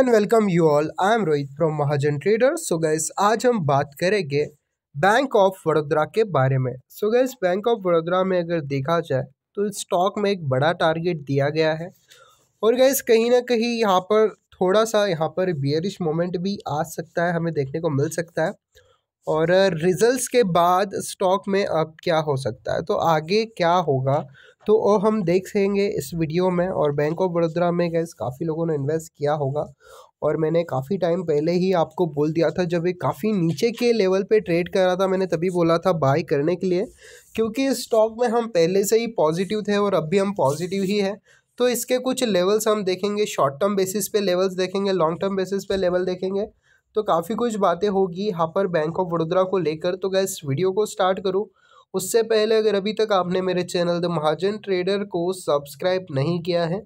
and welcome you all I am Rohit from Mahajan trader so guys आज हम बात करेंगे बैंक ऑफ वडोदरा के बारे में so guys bank of Vadodara में अगर देखा जाए तो स्टॉक में एक बड़ा टारगेट दिया गया है और गैस कहीं ना कहीं यहाँ पर थोड़ा सा यहाँ पर बियरिश मोमेंट भी आ सकता है हमें देखने को मिल सकता है और रिजल्ट के बाद स्टॉक में अब क्या हो सकता है तो आगे क्या होगा तो वो हम देख सकेंगे इस वीडियो में और बैंक ऑफ बड़ौदा में गैस काफ़ी लोगों ने इन्वेस्ट किया होगा और मैंने काफ़ी टाइम पहले ही आपको बोल दिया था जब ये काफ़ी नीचे के लेवल पे ट्रेड कर रहा था मैंने तभी बोला था बाय करने के लिए क्योंकि इस स्टॉक में हम पहले से ही पॉजिटिव थे और अब भी हम पॉजिटिव ही हैं तो इसके कुछ लेवल्स हम देखेंगे शॉर्ट टर्म बेसिस पे लेवल्स देखेंगे लॉन्ग टर्म बेसिस पे लेवल देखेंगे तो काफ़ी कुछ बातें होगी यहाँ पर बैंक ऑफ बड़ोदरा को लेकर तो गैस वीडियो को स्टार्ट करूँ उससे पहले अगर अभी तक आपने मेरे चैनल द महाजन ट्रेडर को सब्सक्राइब नहीं किया है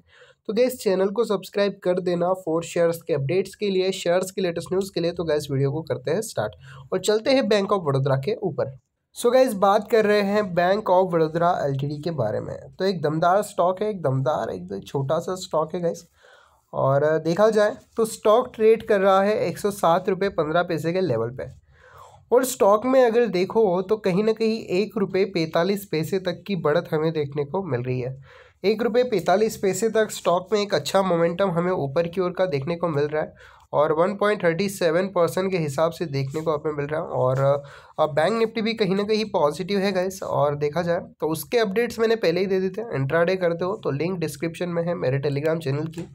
तो गैस चैनल को सब्सक्राइब कर देना फोर शेयर्स के अपडेट्स के लिए शेयर्स के लेटेस्ट न्यूज़ के लिए तो गैस वीडियो को करते हैं स्टार्ट और चलते हैं बैंक ऑफ बड़ौदा के ऊपर सो so गैस बात कर रहे हैं बैंक ऑफ बड़ौदा एल के बारे में तो एक दमदार स्टॉक है एक दमदार एक छोटा सा स्टॉक है गैस और देखा जाए तो स्टॉक ट्रेड कर रहा है एक सौ सात रुपये पंद्रह पैसे के लेवल पर और स्टॉक में अगर देखो तो कहीं ना कहीं एक रुपये पैंतालीस पैसे तक की बढ़त हमें देखने को मिल रही है एक रुपये पैंतालीस पैसे तक स्टॉक में एक अच्छा मोमेंटम हमें ऊपर की ओर का देखने को मिल रहा है और 1.37 परसेंट के हिसाब से देखने को आप मिल रहा है और अब बैंक निफ्टी भी कहीं ना कहीं पॉजिटिव है गैस और देखा जाए तो उसके अपडेट्स मैंने पहले ही दे देते हैं इंट्राडे करते हो तो लिंक डिस्क्रिप्शन में है मेरे टेलीग्राम चैनल की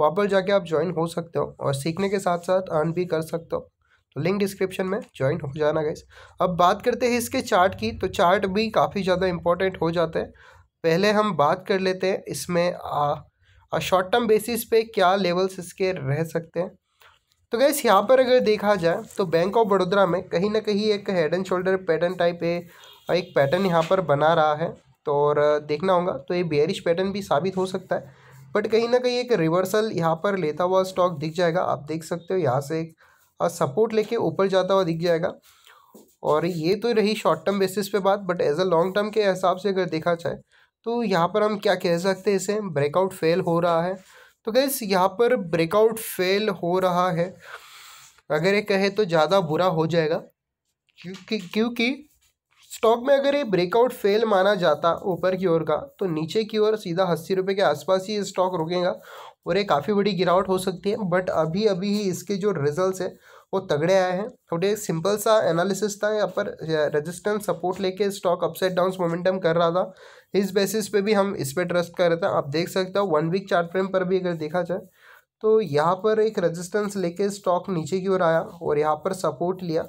वहाँ पर जाके आप ज्वाइन हो सकते हो और सीखने के साथ साथ अर्न भी कर सकते हो तो लिंक डिस्क्रिप्शन में ज्वाइन हो जाना गैस अब बात करते हैं इसके चार्ट की तो चार्ट भी काफ़ी ज़्यादा इंपॉर्टेंट हो जाते हैं पहले हम बात कर लेते हैं इसमें शॉर्ट टर्म बेसिस पे क्या लेवल्स इसके रह सकते हैं तो गैस यहाँ पर अगर देखा जाए तो बैंक ऑफ बड़ोदरा में कहीं ना कहीं एक head and shoulder pattern type है एक पैटर्न यहाँ पर बना रहा है तो और देखना होगा तो ये बेरिश पैटर्न भी साबित हो सकता है बट कहीं ना कहीं एक रिवर्सल यहाँ पर लेता हुआ स्टॉक दिख जाएगा आप देख सकते हो यहाँ से एक और सपोर्ट लेके ऊपर जाता हुआ दिख जाएगा और ये तो रही शॉर्ट टर्म बेसिस पे बात but as a long term के हिसाब से अगर देखा जाए तो यहाँ पर हम क्या कह सकते हैं इसे ब्रेकआउट फेल हो रहा है तो गैस यहाँ पर ब्रेकआउट फेल हो रहा है अगर ये कहे तो ज़्यादा बुरा हो जाएगा क्योंकि क्योंकि स्टॉक में अगर ये ब्रेकआउट फेल माना जाता ऊपर की ओर का तो नीचे की ओर सीधा अस्सी रुपये के आसपास ही स्टॉक रुकेगा और ये काफ़ी बड़ी गिरावट हो सकती है बट अभी अभी ही इसके जो रिजल्ट्स है वो तगड़े आए हैं थोड़े सिंपल सा एनालिसिस था यहाँ पर रेजिस्टेंस सपोर्ट लेके स्टॉक अपसाइड डाउन मोमेंटम कर रहा था इस बेसिस पे भी हम इस पर ट्रस्ट कर रहे थे आप देख सकते हो वन वीक चार्ट फ्रेम पर भी अगर देखा जाए तो यहाँ पर एक रेजिस्टेंस लेके स्टॉक नीचे की ओर आया और यहाँ पर सपोर्ट लिया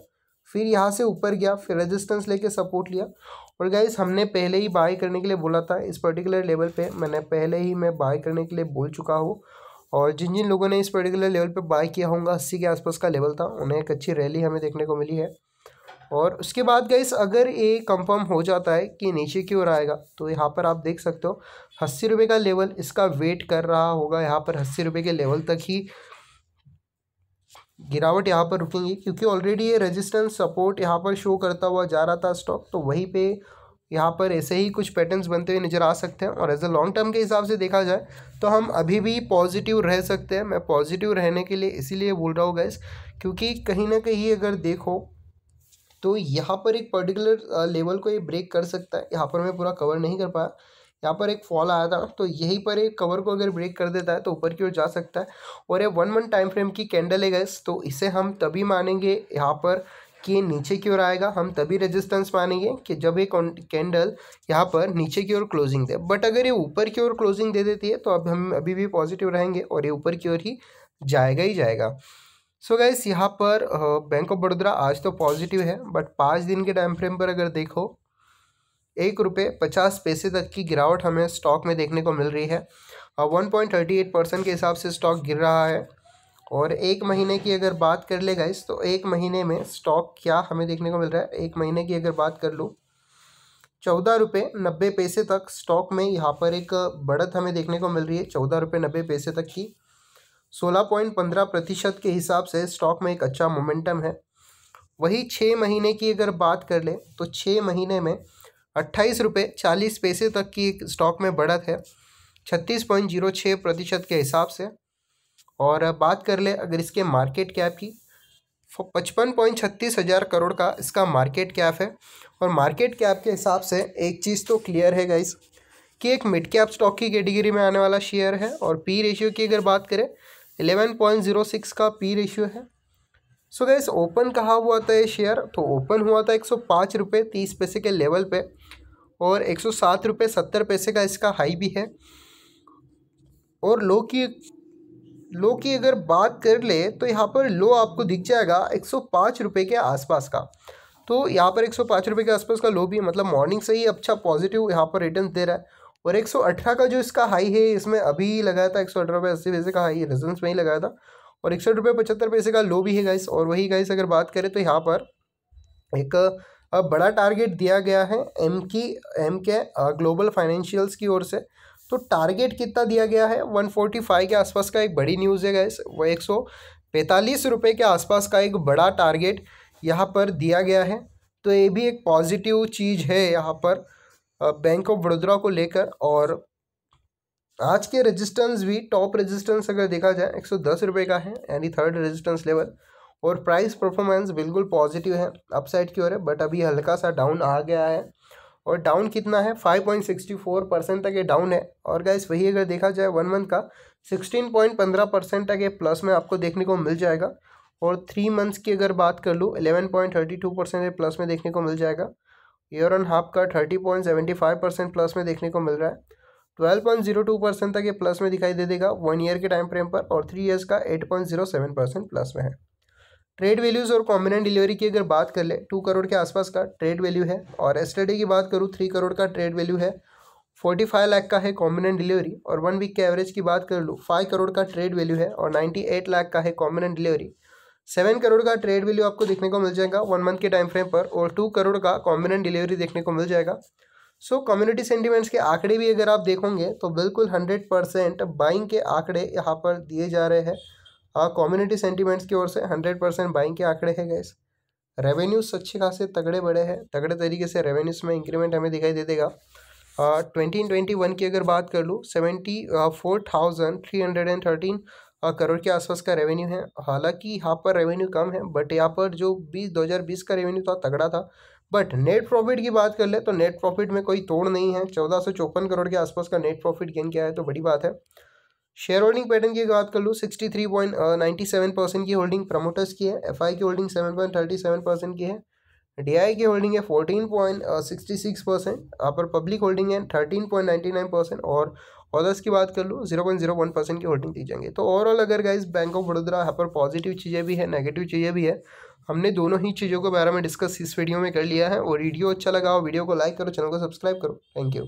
फिर यहाँ से ऊपर गया फिर रेजिस्टेंस लेके सपोर्ट लिया और गाइज हमने पहले ही बाय करने के लिए बोला था इस पर्टिकुलर लेवल पे मैंने पहले ही मैं बाय करने के लिए बोल चुका हूँ और जिन जिन लोगों ने इस पर्टिकुलर लेवल पे बाय किया होगा अस्सी के आसपास का लेवल था उन्हें एक अच्छी रैली हमें देखने को मिली है और उसके बाद गाइस अगर ये कंफर्म हो जाता है कि नीचे की ओर आएगा तो यहाँ पर आप देख सकते हो अस्सी रुपये का लेवल इसका वेट कर रहा होगा यहाँ पर अस्सी रुपये के लेवल तक ही गिरावट यहाँ पर रुकेंगी क्योंकि ऑलरेडी ये रेजिस्टेंस सपोर्ट यहाँ पर शो करता हुआ जा रहा था स्टॉक तो वहीं पे यहाँ पर ऐसे ही कुछ पैटर्न्स बनते हुए नज़र आ सकते हैं और एज अ लॉन्ग टर्म के हिसाब से देखा जाए तो हम अभी भी पॉजिटिव रह सकते हैं मैं पॉजिटिव रहने के लिए इसीलिए बोल रहा हूँ गैस क्योंकि कहीं ना कहीं अगर देखो तो यहाँ पर एक पर्टिकुलर लेवल को ये ब्रेक कर सकता है यहाँ पर मैं पूरा कवर नहीं कर पाया यहाँ पर एक फॉल आया था तो यहीं पर एक कवर को अगर ब्रेक कर देता है तो ऊपर की ओर जा सकता है और ये वन मंथ टाइम फ्रेम की कैंडल है गैस तो इसे हम तभी मानेंगे यहाँ पर कि नीचे की ओर आएगा हम तभी रेजिस्टेंस मानेंगे कि जब ये कैंडल यहाँ पर नीचे की ओर क्लोजिंग दे बट अगर ये ऊपर की ओर क्लोजिंग दे देती है तो अब हम अभी भी पॉजिटिव रहेंगे और ये ऊपर की ओर ही जाएगा ही जाएगा सो so गैस यहाँ पर बैंक ऑफ बड़ौदा आज तो पॉजिटिव है बट पाँच दिन के टाइम फ्रेम पर अगर देखो एक रुपये पचास पैसे तक की गिरावट हमें स्टॉक में देखने को मिल रही है और one point thirty eight percent के हिसाब से स्टॉक गिर रहा है और एक महीने की अगर बात कर ले गाइस तो एक महीने में स्टॉक क्या हमें देखने को मिल रहा है एक महीने की अगर बात कर लूँ चौदह रुपये नब्बे पैसे तक स्टॉक में यहाँ पर एक बढ़त हमें देखने को मिल रही है चौदह रुपये नब्बे पैसे तक की सोलह पॉइंट पंद्रह प्रतिशत के हिसाब से स्टॉक में एक अच्छा मोमेंटम है वही छः महीने की अगर बात कर ले तो छः महीने में अट्ठाईस रुपये चालीस पैसे तक की एक स्टॉक में बढ़त है छत्तीस पॉइंट जीरो छः प्रतिशत के हिसाब से और बात कर ले अगर इसके मार्केट कैप की पचपन पॉइंट छत्तीस हज़ार करोड़ का इसका मार्केट कैप है और मार्केट कैप के हिसाब से एक चीज़ तो क्लियर है गाइस कि एक मिड कैप स्टॉक की कैटेगरी में आने वाला शेयर है और पी रेशियो की अगर बात करें एलेवन पॉइंट जीरो सिक्स का पी रेशियो है सो गैस ओपन कहा हुआ था ये शेयर तो ओपन हुआ था एक सौ पाँच रुपये तीस पैसे के लेवल पे और एक सौ सात रुपये सत्तर पैसे का इसका हाई भी है और लो की लो की अगर बात कर ले तो यहाँ पर लो आपको दिख जाएगा एक सौ पाँच रुपये के आसपास का तो यहाँ पर एक सौ पाँच रुपये के आसपास का लो भी है मतलब मॉर्निंग से ही अच्छा पॉजिटिव यहाँ पर रिटर्न दे रहा है और एक सौ अठारह का जो इसका हाई है इसमें अभी लगाया था एक सौ अठारह रुपये अस्सी पैसे का हाई रिजल्ट में ही लगाया था और इकसठ रुपये पचहत्तर पैसे का लो भी है गाइस और वही गाइस अगर बात करें तो यहाँ पर एक बड़ा टारगेट दिया गया है एम की एम के ग्लोबल फाइनेंशियल्स की ओर से तो टारगेट कितना दिया गया है वन फोर्टी फाइव के आसपास का एक बड़ी न्यूज़ है गैस वो एक सौ पैंतालीस रुपये के आसपास का एक बड़ा टारगेट यहाँ पर दिया गया है तो ये भी एक पॉजिटिव चीज़ है यहाँ पर बैंक ऑफ बड़ौदा को लेकर और आज के रेजिस्टेंस भी टॉप रेजिस्टेंस अगर देखा जाए एक सौ दस रुपये का है यानी थर्ड रेजिस्टेंस लेवल और प्राइस परफॉर्मेंस बिल्कुल पॉजिटिव है अपसाइड की ओर है बट अभी हल्का सा डाउन आ गया है और डाउन कितना है five point sixty four percent तक ये डाउन है और गाइस वही अगर देखा जाए वन मंथ का सिक्सटीन पॉइंट पंद्रह परसेंट तक ये प्लस में आपको देखने को मिल जाएगा और थ्री मंथ्स की अगर बात कर लूँ eleven point thirty two percent ये प्लस में देखने को मिल जाएगा ईयर ऑन हाफ का thirty point seventy five percent plus में देखने को मिल रहा है twelve point zero two percent तक ये प्लस में दिखाई दे देगा वन ईयर के टाइम फ्रेम पर और थ्री ईयर्स का eight point zero seven percent plus में है ट्रेड वैल्यूज़ और कॉम्बिनेंट डिलीवरी की अगर बात कर ले टू करोड़ के आसपास का ट्रेड वैल्यू है और एस्टडी की बात करूँ थ्री करोड़ का ट्रेड वैल्यू है फोर्टी फाइव लाख का है कॉम्बिनेंट डिलीवरी और वन वीक के एवरेज की बात कर लूँ फाइव करोड़ का ट्रेड वैल्यू है और नाइन्टी एट लाख का है कॉम्बिनेंट डिलीवरी सेवन करोड़ का ट्रेड वैल्यू आपको देखने को मिल जाएगा वन मंथ के टाइम फ्रेम पर और टू करोड़ का कॉम्बिनेंट डिलीवरी देखने को मिल जाएगा सो कम्युनिटी सेंटिमेंट्स के आंकड़े भी अगर आप देखोगे तो बिल्कुल हंड्रेड परसेंट बाइंग के आंकड़े यहाँ पर दिए जा रहे हैं कम्युनिटी हाँ, सेंटिमेंट्स की ओर से हंड्रेड परसेंट बाइंग के आंकड़े हैं गैस रेवेन्यूज अच्छे खासे तगड़े बड़े हैं तगड़े तरीके से रेवेन्यूज में इंक्रीमेंट हमें दिखाई दे देगा ट्वेंटी ट्वेंटी वन की अगर बात कर लूँ seventy four thousand three hundred and thirteen crore के आसपास का रेवेन्यू है हालांकि यहाँ पर रेवेन्यू कम है बट यहाँ पर जो बीस दो हज़ार बीस का रेवेन्यू था तगड़ा था बट नेट प्रॉफिट की बात कर ले तो नेट प्रॉफिट में कोई तोड़ नहीं है चौदह सौ चौपन करोड़ के आसपास का नेट प्रॉफिट गेन किया है तो बड़ी बात है शेयर होल्डिंग पैटर्न की बात कर लूँ sixty three point ninety seven percent की होल्डिंग प्रमोटर्स की है एफ की holding seven point thirty seven percent की है डीआई की होल्डिंग है fourteen point sixty six percent यहाँ पर पब्लिक होल्डिंग है thirteen point ninety nine percent और ऑर्डर्स की बात कर लो zero point zero one percent की होल्डिंग दी जाएंगे तो ओवरऑल अगर गाइज बैंक ऑफ बड़ोदरा यहाँ पर पॉजिटिव चीज़ें भी है नेगेटिव चीज़ें भी है हमने दोनों ही चीज़ों के बारे में डिस्कस इस वीडियो में कर लिया है और वीडियो अच्छा लगा हो वीडियो को लाइक करो चैनल को सब्सक्राइब करो थैंक यू